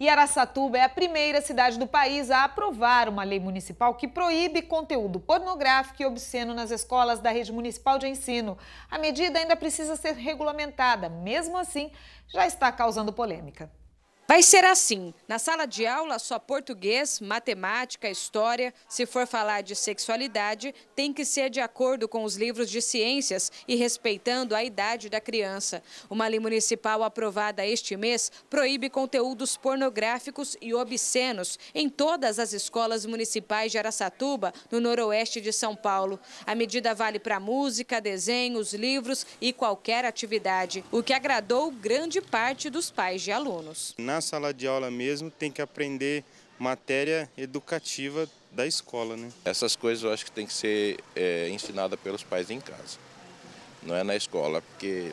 E Araçatuba é a primeira cidade do país a aprovar uma lei municipal que proíbe conteúdo pornográfico e obsceno nas escolas da rede municipal de ensino. A medida ainda precisa ser regulamentada, mesmo assim, já está causando polêmica. Vai ser assim. Na sala de aula, só português, matemática, história. Se for falar de sexualidade, tem que ser de acordo com os livros de ciências e respeitando a idade da criança. Uma lei municipal aprovada este mês proíbe conteúdos pornográficos e obscenos em todas as escolas municipais de Araçatuba, no noroeste de São Paulo. A medida vale para música, desenhos, livros e qualquer atividade, o que agradou grande parte dos pais de alunos. Na na sala de aula mesmo tem que aprender matéria educativa da escola. Né? Essas coisas eu acho que tem que ser é, ensinada pelos pais em casa, não é na escola, porque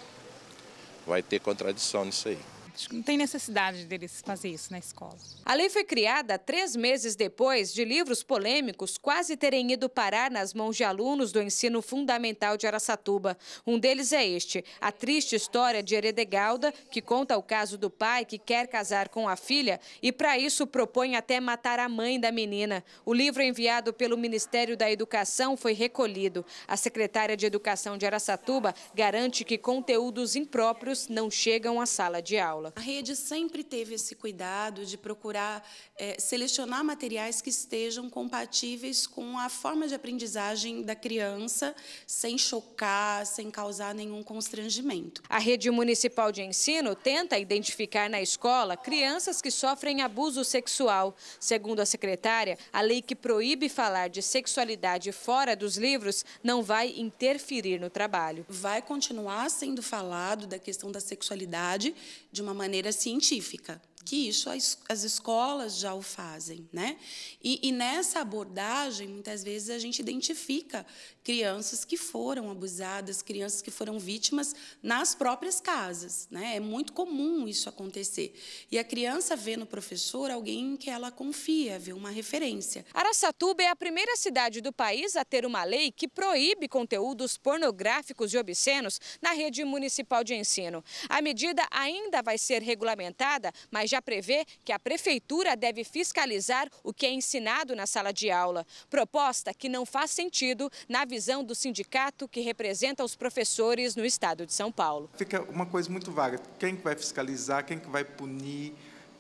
vai ter contradição nisso aí. Acho que não tem necessidade deles fazer isso na escola. A lei foi criada três meses depois de livros polêmicos quase terem ido parar nas mãos de alunos do ensino fundamental de Araçatuba. Um deles é este, a triste história de Heredegalda, que conta o caso do pai que quer casar com a filha e, para isso, propõe até matar a mãe da menina. O livro enviado pelo Ministério da Educação foi recolhido. A secretária de Educação de Araçatuba garante que conteúdos impróprios não chegam à sala de aula escola. A rede sempre teve esse cuidado de procurar é, selecionar materiais que estejam compatíveis com a forma de aprendizagem da criança, sem chocar, sem causar nenhum constrangimento. A rede municipal de ensino tenta identificar na escola crianças que sofrem abuso sexual. Segundo a secretária, a lei que proíbe falar de sexualidade fora dos livros não vai interferir no trabalho. Vai continuar sendo falado da questão da sexualidade de uma maneira científica que isso as, as escolas já o fazem, né? E, e, nessa abordagem, muitas vezes a gente identifica crianças que foram abusadas, crianças que foram vítimas nas próprias casas, né? É muito comum isso acontecer. E a criança vê no professor alguém em que ela confia, vê uma referência. Araçatuba é a primeira cidade do país a ter uma lei que proíbe conteúdos pornográficos e obscenos na rede municipal de ensino. A medida ainda vai ser regulamentada, mas já já prevê que a prefeitura deve fiscalizar o que é ensinado na sala de aula. Proposta que não faz sentido na visão do sindicato que representa os professores no estado de São Paulo. Fica uma coisa muito vaga. Quem vai fiscalizar, quem vai punir,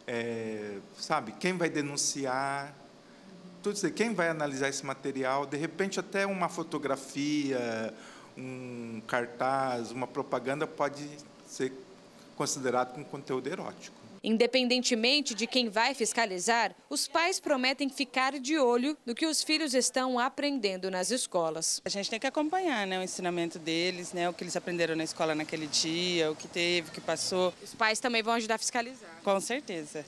é, sabe, quem vai denunciar, tudo isso aí. Quem vai analisar esse material, de repente até uma fotografia, um cartaz, uma propaganda pode ser considerado como conteúdo erótico. Independentemente de quem vai fiscalizar, os pais prometem ficar de olho no que os filhos estão aprendendo nas escolas. A gente tem que acompanhar né, o ensinamento deles, né, o que eles aprenderam na escola naquele dia, o que teve, o que passou. Os pais também vão ajudar a fiscalizar. Com certeza.